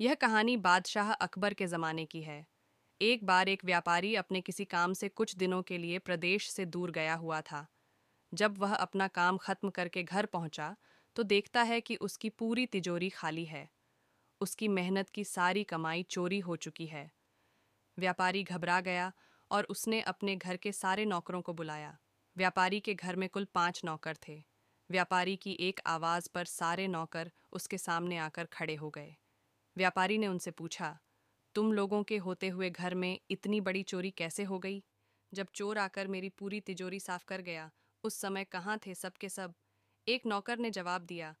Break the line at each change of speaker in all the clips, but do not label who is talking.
यह कहानी बादशाह अकबर के ज़माने की है एक बार एक व्यापारी अपने किसी काम से कुछ दिनों के लिए प्रदेश से दूर गया हुआ था जब वह अपना काम खत्म करके घर पहुंचा तो देखता है कि उसकी पूरी तिजोरी खाली है उसकी मेहनत की सारी कमाई चोरी हो चुकी है व्यापारी घबरा गया और उसने अपने घर के सारे नौकरों को बुलाया व्यापारी के घर में कुल पाँच नौकर थे व्यापारी की एक आवाज़ पर सारे नौकर उसके सामने आकर खड़े हो गए व्यापारी ने उनसे पूछा तुम लोगों के होते हुए घर में इतनी बड़ी चोरी कैसे हो गई जब चोर आकर मेरी पूरी तिजोरी साफ कर गया उस समय कहाँ थे सब के सब एक नौकर ने जवाब दिया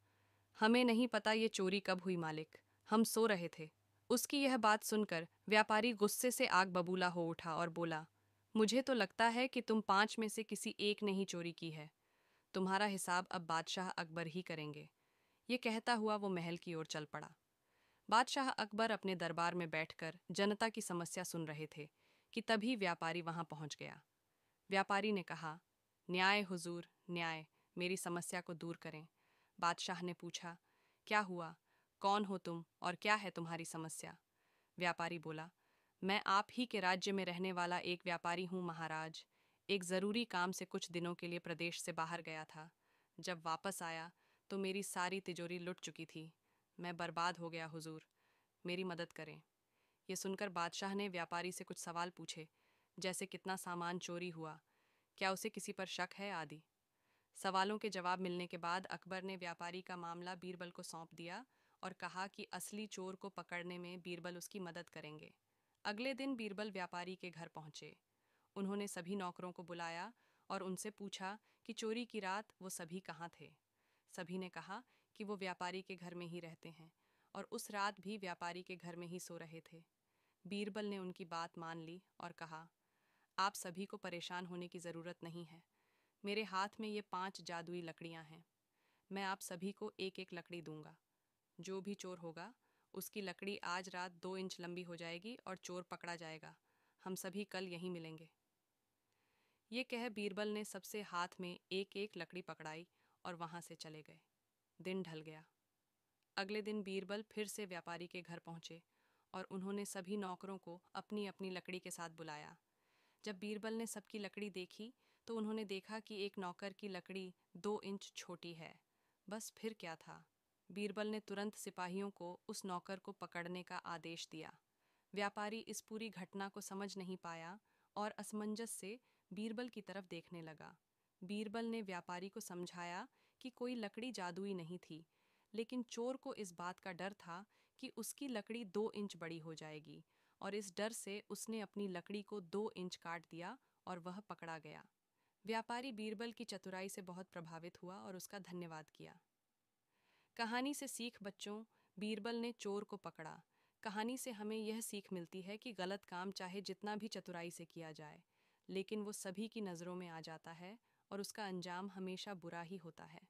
हमें नहीं पता ये चोरी कब हुई मालिक हम सो रहे थे उसकी यह बात सुनकर व्यापारी गुस्से से आग बबूला हो उठा और बोला मुझे तो लगता है कि तुम पांच में से किसी एक ने ही चोरी की है तुम्हारा हिसाब अब बादशाह अकबर ही करेंगे ये कहता हुआ वो महल की ओर चल पड़ा बादशाह अकबर अपने दरबार में बैठकर जनता की समस्या सुन रहे थे कि तभी व्यापारी वहां पहुंच गया व्यापारी ने कहा न्याय हुजूर न्याय मेरी समस्या को दूर करें बादशाह ने पूछा क्या हुआ कौन हो तुम और क्या है तुम्हारी समस्या व्यापारी बोला मैं आप ही के राज्य में रहने वाला एक व्यापारी हूँ महाराज एक ज़रूरी काम से कुछ दिनों के लिए प्रदेश से बाहर गया था जब वापस आया तो मेरी सारी तिजोरी लुट चुकी थी मैं बर्बाद हो गया हुजूर मेरी मदद करें यह सुनकर बादशाह ने व्यापारी से कुछ सवाल पूछे जैसे कितना सामान चोरी हुआ क्या उसे किसी पर शक है आदि सवालों के जवाब मिलने के बाद अकबर ने व्यापारी का मामला बीरबल को सौंप दिया और कहा कि असली चोर को पकड़ने में बीरबल उसकी मदद करेंगे अगले दिन बीरबल व्यापारी के घर पहुंचे उन्होंने सभी नौकरों को बुलाया और उनसे पूछा कि चोरी की रात वो सभी कहाँ थे सभी ने कहा कि वो व्यापारी के घर में ही रहते हैं और उस रात भी व्यापारी के घर में ही सो रहे थे बीरबल ने उनकी बात मान ली और कहा आप सभी को परेशान होने की ज़रूरत नहीं है मेरे हाथ में ये पांच जादुई लकड़ियां हैं मैं आप सभी को एक एक लकड़ी दूंगा जो भी चोर होगा उसकी लकड़ी आज रात दो इंच लंबी हो जाएगी और चोर पकड़ा जाएगा हम सभी कल यहीं मिलेंगे ये कह बीरबल ने सबसे हाथ में एक एक लकड़ी पकड़ाई और वहाँ से चले गए दिन ढल गया अगले दिन बीरबल फिर से व्यापारी के घर पहुंचे और उन्होंने सभी नौकरों को अपनी अपनी लकड़ी के साथ बुलाया जब बीरबल ने सबकी लकड़ी देखी तो उन्होंने देखा कि एक नौकर की लकड़ी दो इंच छोटी है बस फिर क्या था बीरबल ने तुरंत सिपाहियों को उस नौकर को पकड़ने का आदेश दिया व्यापारी इस पूरी घटना को समझ नहीं पाया और असमंजस से बीरबल की तरफ देखने लगा बीरबल ने व्यापारी को समझाया कि कोई लकड़ी जादुई नहीं थी लेकिन चोर को इस बात का डर था कि उसकी लकड़ी दो इंच बड़ी हो जाएगी और इस डर से उसने अपनी लकड़ी को दो इंच काट दिया और वह पकड़ा गया व्यापारी बीरबल की चतुराई से बहुत प्रभावित हुआ और उसका धन्यवाद किया कहानी से सीख बच्चों बीरबल ने चोर को पकड़ा कहानी से हमें यह सीख मिलती है कि गलत काम चाहे जितना भी चतुराई से किया जाए लेकिन वो सभी की नज़रों में आ जाता है और उसका अंजाम हमेशा बुरा ही होता है